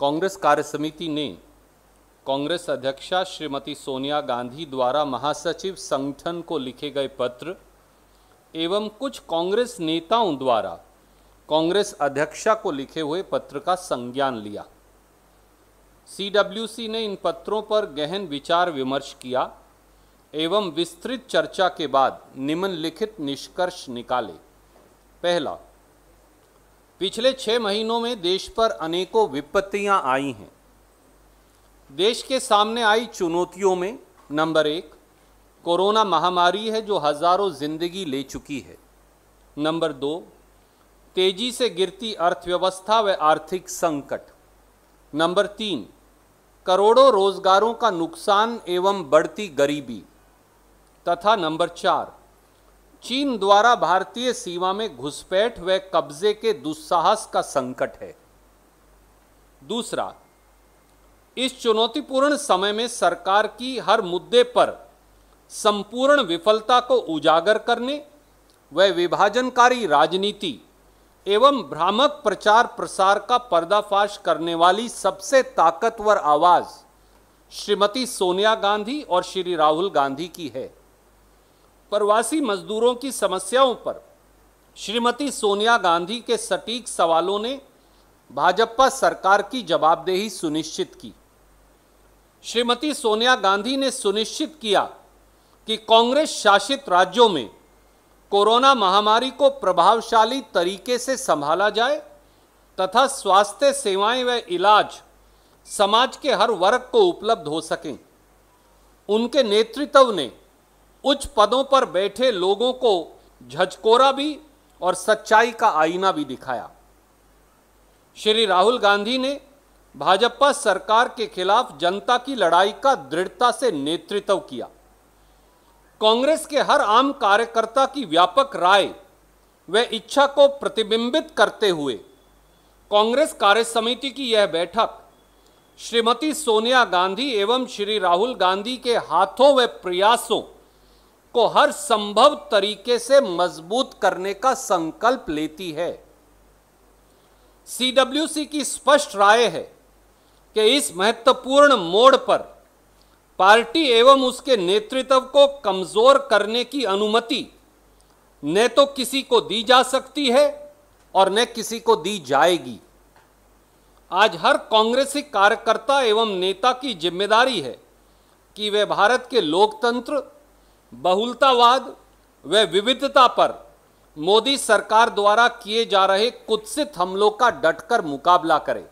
कांग्रेस कार्य समिति ने कांग्रेस अध्यक्षा श्रीमती सोनिया गांधी द्वारा महासचिव संगठन को लिखे गए पत्र एवं कुछ कांग्रेस नेताओं द्वारा कांग्रेस अध्यक्षा को लिखे हुए पत्र का संज्ञान लिया सीडब्ल्यूसी ने इन पत्रों पर गहन विचार विमर्श किया एवं विस्तृत चर्चा के बाद निम्नलिखित निष्कर्ष निकाले पहला पिछले छः महीनों में देश पर अनेकों विपत्तियां आई हैं देश के सामने आई चुनौतियों में नंबर एक कोरोना महामारी है जो हज़ारों जिंदगी ले चुकी है नंबर दो तेजी से गिरती अर्थव्यवस्था व आर्थिक संकट नंबर तीन करोड़ों रोजगारों का नुकसान एवं बढ़ती गरीबी तथा नंबर चार चीन द्वारा भारतीय सीमा में घुसपैठ व कब्जे के दुस्साहस का संकट है दूसरा इस चुनौतीपूर्ण समय में सरकार की हर मुद्दे पर संपूर्ण विफलता को उजागर करने व विभाजनकारी राजनीति एवं भ्रामक प्रचार प्रसार का पर्दाफाश करने वाली सबसे ताकतवर आवाज़ श्रीमती सोनिया गांधी और श्री राहुल गांधी की है प्रवासी मजदूरों की समस्याओं पर श्रीमती सोनिया गांधी के सटीक सवालों ने भाजपा सरकार की जवाबदेही सुनिश्चित की श्रीमती सोनिया गांधी ने सुनिश्चित किया कि कांग्रेस शासित राज्यों में कोरोना महामारी को प्रभावशाली तरीके से संभाला जाए तथा स्वास्थ्य सेवाएं व इलाज समाज के हर वर्ग को उपलब्ध हो सकें उनके नेतृत्व ने उच्च पदों पर बैठे लोगों को झकोरा भी और सच्चाई का आईना भी दिखाया श्री राहुल गांधी ने भाजपा सरकार के खिलाफ जनता की लड़ाई का दृढ़ता से नेतृत्व किया कांग्रेस के हर आम कार्यकर्ता की व्यापक राय व इच्छा को प्रतिबिंबित करते हुए कांग्रेस कार्य समिति की यह बैठक श्रीमती सोनिया गांधी एवं श्री राहुल गांधी के हाथों व प्रयासों को हर संभव तरीके से मजबूत करने का संकल्प लेती है सीडब्ल्यूसी की स्पष्ट राय है कि इस महत्वपूर्ण मोड़ पर पार्टी एवं उसके नेतृत्व को कमजोर करने की अनुमति न तो किसी को दी जा सकती है और न किसी को दी जाएगी आज हर कांग्रेसी कार्यकर्ता एवं नेता की जिम्मेदारी है कि वे भारत के लोकतंत्र बहुलतावाद व विविधता पर मोदी सरकार द्वारा किए जा रहे कुत्सित हमलों का डटकर मुकाबला करें